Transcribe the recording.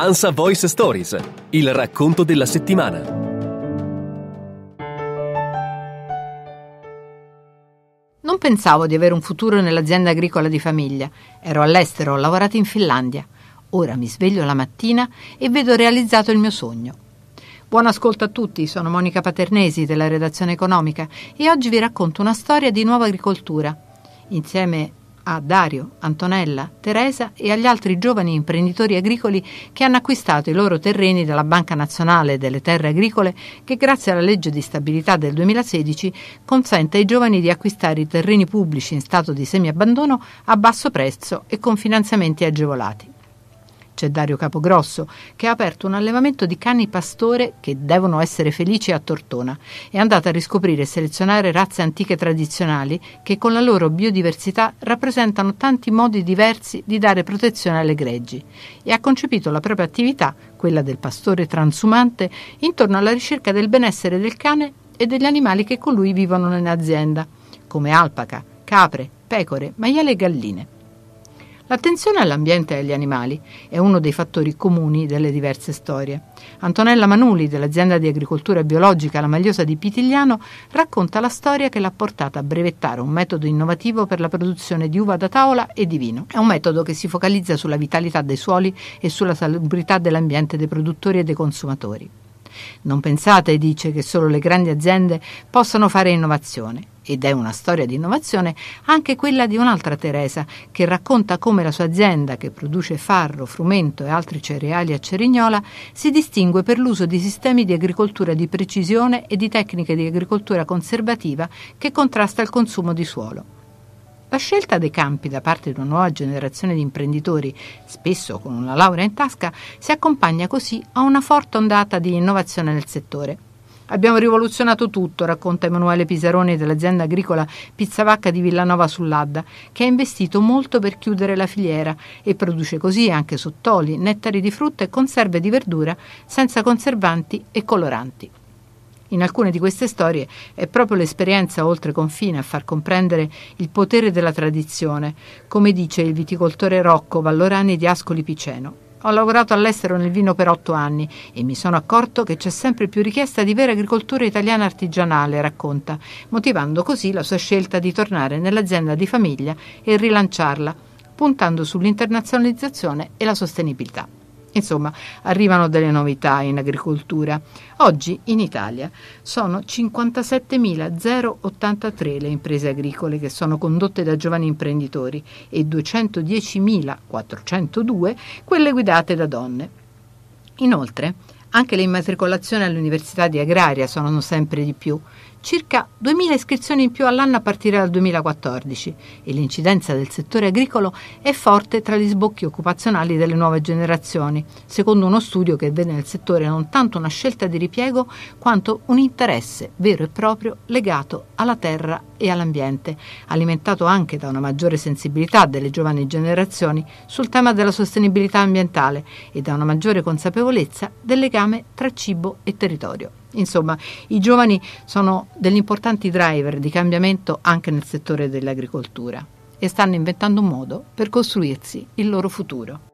ANSA Voice Stories, il racconto della settimana. Non pensavo di avere un futuro nell'azienda agricola di famiglia. Ero all'estero, ho lavorato in Finlandia. Ora mi sveglio la mattina e vedo realizzato il mio sogno. Buon ascolto a tutti, sono Monica Paternesi della redazione economica e oggi vi racconto una storia di nuova agricoltura, insieme a Dario, Antonella, Teresa e agli altri giovani imprenditori agricoli che hanno acquistato i loro terreni dalla Banca Nazionale delle Terre Agricole che grazie alla legge di stabilità del 2016 consente ai giovani di acquistare i terreni pubblici in stato di semiabbandono a basso prezzo e con finanziamenti agevolati c'è Dario Capogrosso, che ha aperto un allevamento di cani pastore che devono essere felici a Tortona. È andata a riscoprire e selezionare razze antiche tradizionali che con la loro biodiversità rappresentano tanti modi diversi di dare protezione alle greggi e ha concepito la propria attività, quella del pastore transumante, intorno alla ricerca del benessere del cane e degli animali che con lui vivono in azienda, come alpaca, capre, pecore, maiale e galline. L'attenzione all'ambiente e agli animali è uno dei fattori comuni delle diverse storie. Antonella Manuli, dell'azienda di agricoltura biologica La Magliosa di Pitigliano, racconta la storia che l'ha portata a brevettare un metodo innovativo per la produzione di uva da tavola e di vino. È un metodo che si focalizza sulla vitalità dei suoli e sulla salubrità dell'ambiente dei produttori e dei consumatori. Non pensate, dice, che solo le grandi aziende possano fare innovazione ed è una storia di innovazione, anche quella di un'altra Teresa, che racconta come la sua azienda, che produce farro, frumento e altri cereali a Cerignola, si distingue per l'uso di sistemi di agricoltura di precisione e di tecniche di agricoltura conservativa che contrasta il consumo di suolo. La scelta dei campi da parte di una nuova generazione di imprenditori, spesso con una laurea in tasca, si accompagna così a una forte ondata di innovazione nel settore. Abbiamo rivoluzionato tutto, racconta Emanuele Pisaroni dell'azienda agricola Pizzavacca di Villanova sull'Adda, che ha investito molto per chiudere la filiera e produce così anche sottoli, nettari di frutta e conserve di verdura senza conservanti e coloranti. In alcune di queste storie è proprio l'esperienza oltre confine a far comprendere il potere della tradizione, come dice il viticoltore Rocco Vallorani di Ascoli Piceno. Ho lavorato all'estero nel vino per otto anni e mi sono accorto che c'è sempre più richiesta di vera agricoltura italiana artigianale, racconta, motivando così la sua scelta di tornare nell'azienda di famiglia e rilanciarla, puntando sull'internazionalizzazione e la sostenibilità. Insomma, arrivano delle novità in agricoltura. Oggi in Italia sono 57.083 le imprese agricole che sono condotte da giovani imprenditori e 210.402 quelle guidate da donne. Inoltre, anche le immatricolazioni all'università di Agraria sono sempre di più circa 2.000 iscrizioni in più all'anno a partire dal 2014 e l'incidenza del settore agricolo è forte tra gli sbocchi occupazionali delle nuove generazioni, secondo uno studio che vede nel settore non tanto una scelta di ripiego quanto un interesse vero e proprio legato alla terra e all'ambiente, alimentato anche da una maggiore sensibilità delle giovani generazioni sul tema della sostenibilità ambientale e da una maggiore consapevolezza del legame tra cibo e territorio. Insomma, i giovani sono degli importanti driver di cambiamento anche nel settore dell'agricoltura e stanno inventando un modo per costruirsi il loro futuro.